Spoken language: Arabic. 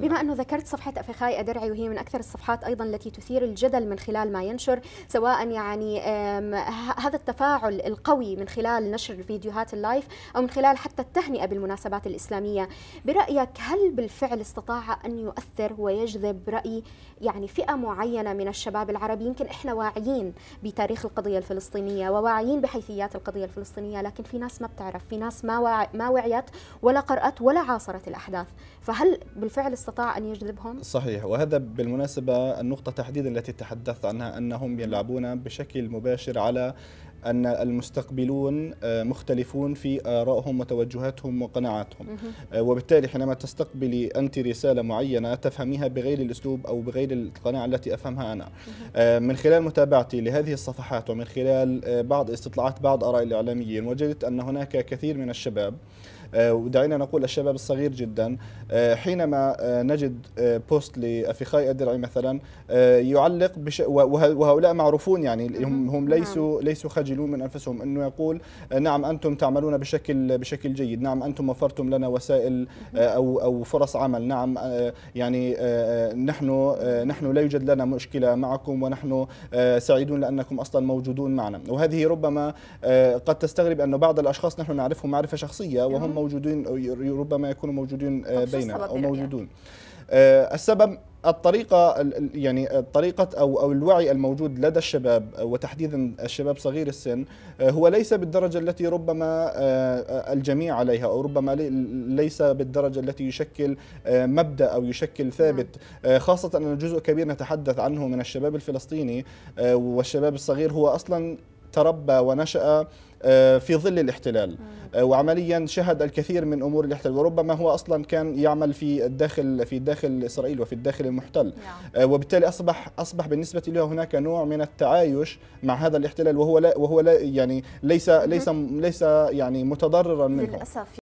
بما نعم. أنه ذكرت صفحة أفخاي أدرعي وهي من أكثر الصفحات أيضا التي تثير الجدل من خلال ما ينشر سواء يعني هذا التفاعل القوي من خلال نشر فيديوهات اللايف أو من خلال حتى التهنئة بالمناسبات الإسلامية برأيك هل بالفعل استطاع أن يؤثر ويجذب رأي يعني فئة معينة من الشباب العربي يمكن إحنا واعيين بتاريخ القضية الفلسطينية وواعيين بحيثيات القضية الفلسطينية لكن في ناس ما بتعرف في ناس ما ما وعيت ولا قرأت ولا عاصرت الأحداث فهل بالفعل استطاع استطاع أن يجذبهم صحيح وهذا بالمناسبة النقطة تحديدا التي تحدثت عنها أنهم يلعبون بشكل مباشر على أن المستقبلون آه، مختلفون في آرائهم وتوجهاتهم وقناعاتهم آه، وبالتالي حينما تستقبلي أنت رسالة معينة تفهميها بغير الأسلوب أو بغير القناعة التي أفهمها أنا آه، من خلال متابعتي لهذه الصفحات ومن خلال بعض استطلاعات بعض آراء الإعلاميين وجدت أن هناك كثير من الشباب آه، ودعينا نقول الشباب الصغير جدا آه، حينما آه، نجد بوست لافيخاي الدرعي مثلا يعلق بش وهؤلاء معروفون يعني هم هم نعم. ليسوا ليسوا خجلون من انفسهم انه يقول نعم انتم تعملون بشكل بشكل جيد نعم انتم وفرتم لنا وسائل او او فرص عمل نعم يعني نحن نحن لا يوجد لنا مشكله معكم ونحن سعيدون لانكم اصلا موجودون معنا وهذه ربما قد تستغرب انه بعض الاشخاص نحن نعرفهم معرفه شخصيه نعم. وهم موجودين ربما يكونوا موجودين آه، بيننا أو موجودون آه، السبب الطريقة يعني آه، طريقة أو أو الوعي الموجود لدى الشباب وتحديدا الشباب صغير السن هو ليس بالدرجة التي ربما الجميع عليها أو ربما ليس بالدرجة التي يشكل مبدأ أو يشكل نعم. ثابت خاصة أن جزء كبير نتحدث عنه من الشباب الفلسطيني والشباب الصغير هو أصلا تربى ونشأ آه، في ظل الاحتلال آه، وعمليا شهد الكثير من امور الاحتلال وربما هو اصلا كان يعمل في الداخل في داخل اسرائيل وفي الداخل المحتل نعم. آه، وبالتالي اصبح اصبح بالنسبه له هناك نوع من التعايش مع هذا الاحتلال وهو لا وهو لا يعني ليس ليس ليس يعني متضررا منه للاسف